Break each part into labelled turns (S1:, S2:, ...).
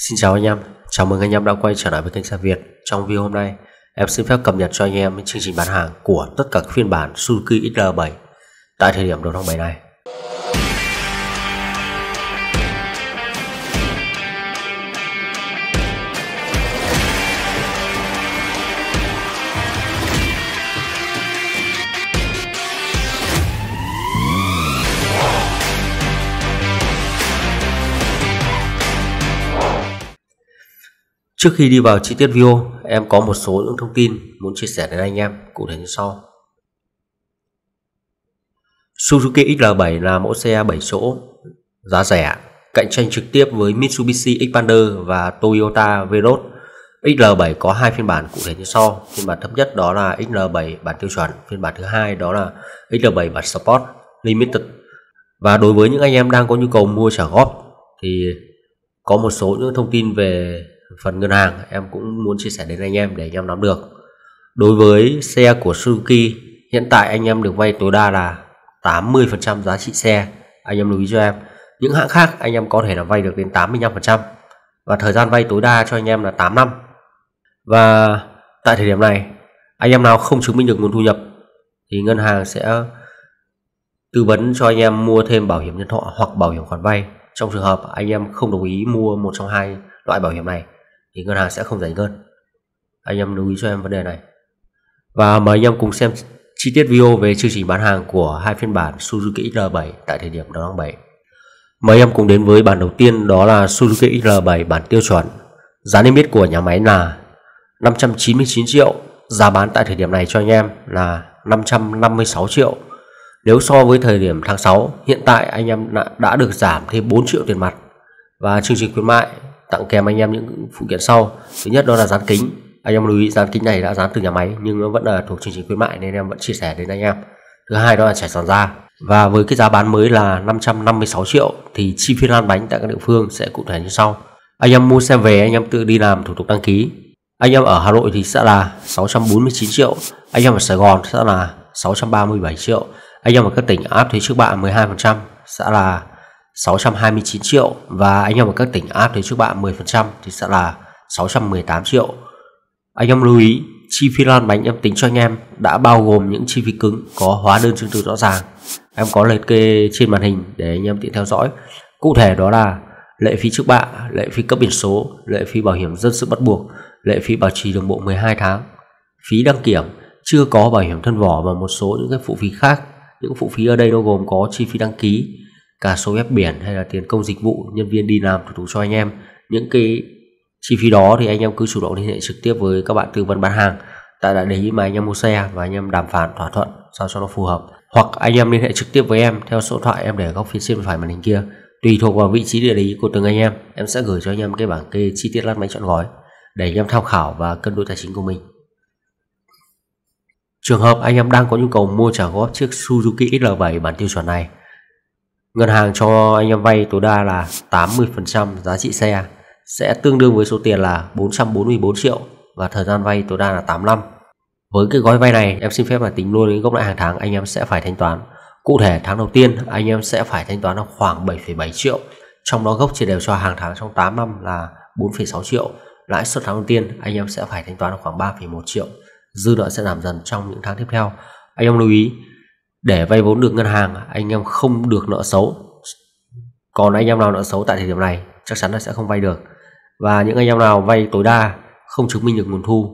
S1: Xin chào anh em, chào mừng anh em đã quay trở lại với kênh xe Việt. Trong video hôm nay, em xin phép cập nhật cho anh em chương trình bán hàng của tất cả các phiên bản Suzuki xl 7 tại thời điểm đầu tháng 7 này. Trước khi đi vào chi tiết video, em có một số những thông tin muốn chia sẻ đến anh em cụ thể như sau. Suzuki XL7 là mẫu xe 7 chỗ, giá rẻ, cạnh tranh trực tiếp với Mitsubishi Xpander và Toyota Veloz. XL7 có hai phiên bản cụ thể như sau. Phiên bản thấp nhất đó là XL7 bản tiêu chuẩn, phiên bản thứ hai đó là XL7 bản Sport Limited. Và đối với những anh em đang có nhu cầu mua trả góp thì có một số những thông tin về phần ngân hàng em cũng muốn chia sẻ đến anh em để anh em nắm được đối với xe của Suzuki hiện tại anh em được vay tối đa là 80% giá trị xe anh em lưu ý cho em những hãng khác anh em có thể là vay được đến 85% và thời gian vay tối đa cho anh em là 8 năm và tại thời điểm này anh em nào không chứng minh được nguồn thu nhập thì ngân hàng sẽ tư vấn cho anh em mua thêm bảo hiểm nhân thọ hoặc bảo hiểm khoản vay trong trường hợp anh em không đồng ý mua một trong hai loại bảo hiểm này thì ngân hàng sẽ không giải ngân anh em lưu ý cho em vấn đề này và mời anh em cùng xem chi tiết video về chương trình bán hàng của hai phiên bản Suzuki XR7 tại thời điểm đầu tháng 7 mời anh em cùng đến với bản đầu tiên đó là Suzuki XR7 bản tiêu chuẩn giá niêm yết của nhà máy là 599 triệu giá bán tại thời điểm này cho anh em là 556 triệu nếu so với thời điểm tháng 6 hiện tại anh em đã được giảm thêm 4 triệu tiền mặt và chương trình khuyến mại tặng kèm anh em những phụ kiện sau thứ nhất đó là dán kính anh em lưu ý dán kính này đã dán từ nhà máy nhưng nó vẫn là thuộc chương trình khuyến mại nên em vẫn chia sẻ đến anh em thứ hai đó là trải sàn da và với cái giá bán mới là 556 triệu thì chi phí lăn bánh tại các địa phương sẽ cụ thể như sau anh em mua xe về anh em tự đi làm thủ tục đăng ký anh em ở Hà Nội thì sẽ là 649 triệu anh em ở Sài Gòn sẽ là 637 triệu anh em ở các tỉnh áp thuế trước bạ 12% sẽ là 629 triệu và anh em ở các tỉnh áp thuế trước bạ 10% thì sẽ là 618 triệu. Anh em lưu ý, chi phí lăn bánh em tính cho anh em đã bao gồm những chi phí cứng có hóa đơn chứng từ rõ ràng. Em có liệt kê trên màn hình để anh em tiện theo dõi. Cụ thể đó là lệ phí trước bạ, lệ phí cấp biển số, lệ phí bảo hiểm dân sự bắt buộc, lệ phí bảo trì đường bộ 12 tháng, phí đăng kiểm, chưa có bảo hiểm thân vỏ và một số những cái phụ phí khác. Những phụ phí ở đây nó gồm có chi phí đăng ký, cả số ép biển hay là tiền công dịch vụ nhân viên đi làm thủ tục cho anh em những cái chi phí đó thì anh em cứ chủ động liên hệ trực tiếp với các bạn tư vấn bán hàng tại đại lý mà anh em mua xe và anh em đàm phán thỏa thuận sao cho nó phù hợp hoặc anh em liên hệ trực tiếp với em theo số điện thoại em để góc phía trên phải màn hình kia tùy thuộc vào vị trí địa lý của từng anh em em sẽ gửi cho anh em cái bảng kê chi tiết lát máy chọn gói để anh em tham khảo và cân đối tài chính của mình trường hợp anh em đang có nhu cầu mua trả góp chiếc Suzuki XL7 bản tiêu chuẩn này Ngân hàng cho anh em vay tối đa là 80% giá trị xe sẽ tương đương với số tiền là 444 triệu và thời gian vay tối đa là 8 năm. Với cái gói vay này em xin phép là tính luôn đến gốc lãi hàng tháng anh em sẽ phải thanh toán. Cụ thể tháng đầu tiên anh em sẽ phải thanh toán là khoảng 7,7 triệu, trong đó gốc chia đều cho hàng tháng trong 8 năm là 4,6 triệu. Lãi suất tháng đầu tiên anh em sẽ phải thanh toán khoảng 3,1 triệu. Dư nợ sẽ giảm dần trong những tháng tiếp theo. Anh em lưu ý để vay vốn được ngân hàng anh em không được nợ xấu còn anh em nào nợ xấu tại thời điểm này chắc chắn là sẽ không vay được và những anh em nào vay tối đa không chứng minh được nguồn thu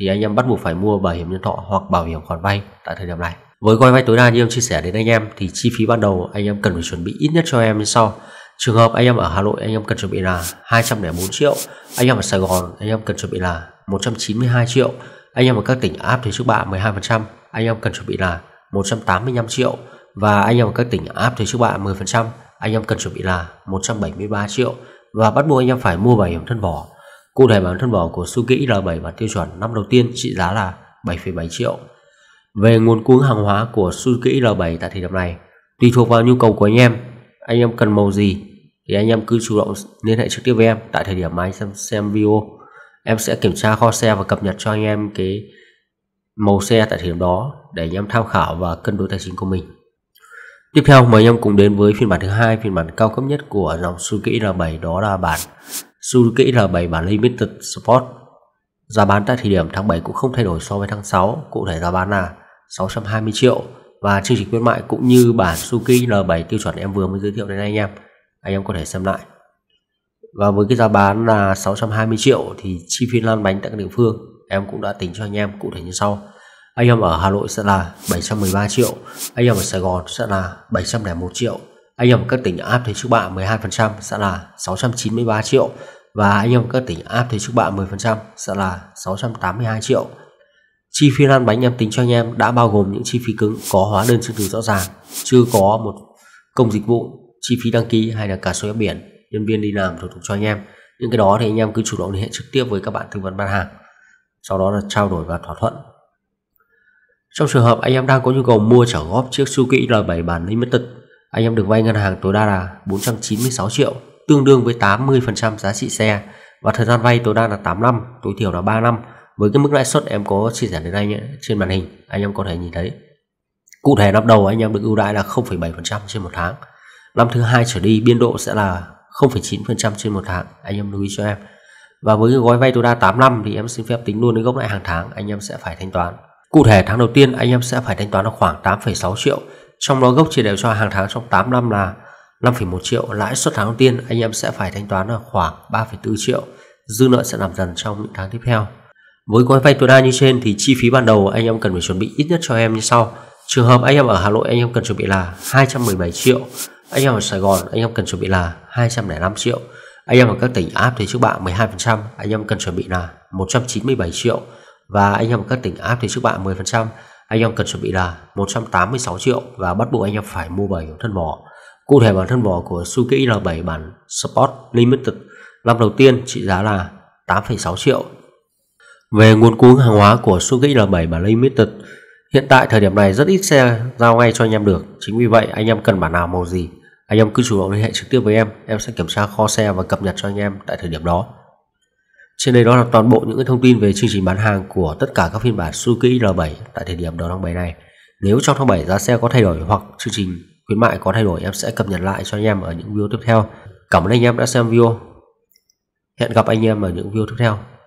S1: thì anh em bắt buộc phải mua bảo hiểm nhân thọ hoặc bảo hiểm khoản vay tại thời điểm này với gói vay tối đa như em chia sẻ đến anh em thì chi phí ban đầu anh em cần phải chuẩn bị ít nhất cho em như sau trường hợp anh em ở Hà Nội anh em cần chuẩn bị là 204 triệu anh em ở Sài Gòn anh em cần chuẩn bị là 192 triệu anh em ở các tỉnh áp thuế trước bạ 12% anh em cần chuẩn bị là 185 triệu và anh em ở các tỉnh áp thuế trước bạ 10%, anh em cần chuẩn bị là 173 triệu và bắt buộc anh em phải mua bảo hiểm thân vỏ. Cụ thể bảo hiểm thân vỏ của Suzuki R7 và tiêu chuẩn năm đầu tiên trị giá là 7,7 triệu. Về nguồn cung hàng hóa của Suzuki R7 tại thời điểm này, tùy thuộc vào nhu cầu của anh em, anh em cần màu gì thì anh em cứ chủ động liên hệ trực tiếp với em tại thời điểm mà anh xem, xem video. Em sẽ kiểm tra kho xe và cập nhật cho anh em cái màu xe tại thời điểm đó để anh em tham khảo và cân đối tài chính của mình. Tiếp theo mời anh em cùng đến với phiên bản thứ hai, phiên bản cao cấp nhất của dòng Suzuki R7 đó là bản Suzuki R7 bản Limited Sport. Giá bán tại thời điểm tháng 7 cũng không thay đổi so với tháng 6, cụ thể giá bán là 620 triệu và chương trình khuyến mại cũng như bản Suzuki R7 tiêu chuẩn em vừa mới giới thiệu đến anh em. Anh em có thể xem lại. Và với cái giá bán là 620 triệu thì chi phí lan bánh tại các địa phương em cũng đã tính cho anh em cụ thể như sau anh em ở Hà Nội sẽ là 713 triệu anh em ở Sài Gòn sẽ là 701 triệu anh em ở các tỉnh áp thuế trước bạ 12% sẽ là 693 triệu và anh em các tỉnh áp thuế trước bạ 10% sẽ là 682 triệu chi phí lăn bánh em tính cho anh em đã bao gồm những chi phí cứng có hóa đơn chứng từ rõ ràng chưa có một công dịch vụ chi phí đăng ký hay là cả số biển nhân viên đi làm thủ tục cho anh em những cái đó thì anh em cứ chủ động liên hệ trực tiếp với các bạn tư vấn bán hàng sau đó là trao đổi và thỏa thuận. Trong trường hợp anh em đang có nhu cầu mua trả góp chiếc Suzuki R7 bản Limited, anh em được vay ngân hàng tối đa là 496 triệu, tương đương với 80% giá trị xe và thời gian vay tối đa là 8 năm, tối thiểu là 3 năm. Với cái mức lãi suất em có chia sẻ đến anh nhé, trên màn hình anh em có thể nhìn thấy. Cụ thể năm đầu anh em được ưu đãi là 0,7% trên một tháng. Năm thứ hai trở đi biên độ sẽ là 0,9% trên một tháng. Anh em lưu ý cho em. Và với cái gói vay tối đa 8 năm thì em xin phép tính luôn đến gốc lãi hàng tháng anh em sẽ phải thanh toán. Cụ thể tháng đầu tiên anh em sẽ phải thanh toán là khoảng 8,6 triệu, trong đó gốc chia đều cho hàng tháng trong 8 năm là 5,1 triệu, lãi suất tháng đầu tiên anh em sẽ phải thanh toán là khoảng 3,4 triệu, dư nợ sẽ giảm dần trong những tháng tiếp theo. Với gói vay tối đa như trên thì chi phí ban đầu anh em cần phải chuẩn bị ít nhất cho em như sau. Trường hợp anh em ở Hà Nội anh em cần chuẩn bị là 217 triệu, anh em ở Sài Gòn anh em cần chuẩn bị là 205 triệu anh em ở các tỉnh áp thì trước bạn 12% anh em cần chuẩn bị là 197 triệu và anh em ở các tỉnh áp thì trước bạn 10% anh em cần chuẩn bị là 186 triệu và bắt buộc anh em phải mua bảy thân vỏ cụ thể bản thân vỏ của Suzuki l 7 bản Sport Limited năm đầu tiên trị giá là 8,6 triệu về nguồn cung hàng hóa của Suzuki l 7 bản Limited hiện tại thời điểm này rất ít xe giao ngay cho anh em được chính vì vậy anh em cần bản nào màu gì anh em cứ chủ động liên hệ trực tiếp với em em sẽ kiểm tra kho xe và cập nhật cho anh em tại thời điểm đó trên đây đó là toàn bộ những thông tin về chương trình bán hàng của tất cả các phiên bản Suzuki R7 tại thời điểm đầu tháng 7 này. Nếu trong tháng 7 giá xe có thay đổi hoặc chương trình khuyến mại có thay đổi em sẽ cập nhật lại cho anh em ở những video tiếp theo. Cảm ơn anh em đã xem video. Hẹn gặp anh em ở những video tiếp theo.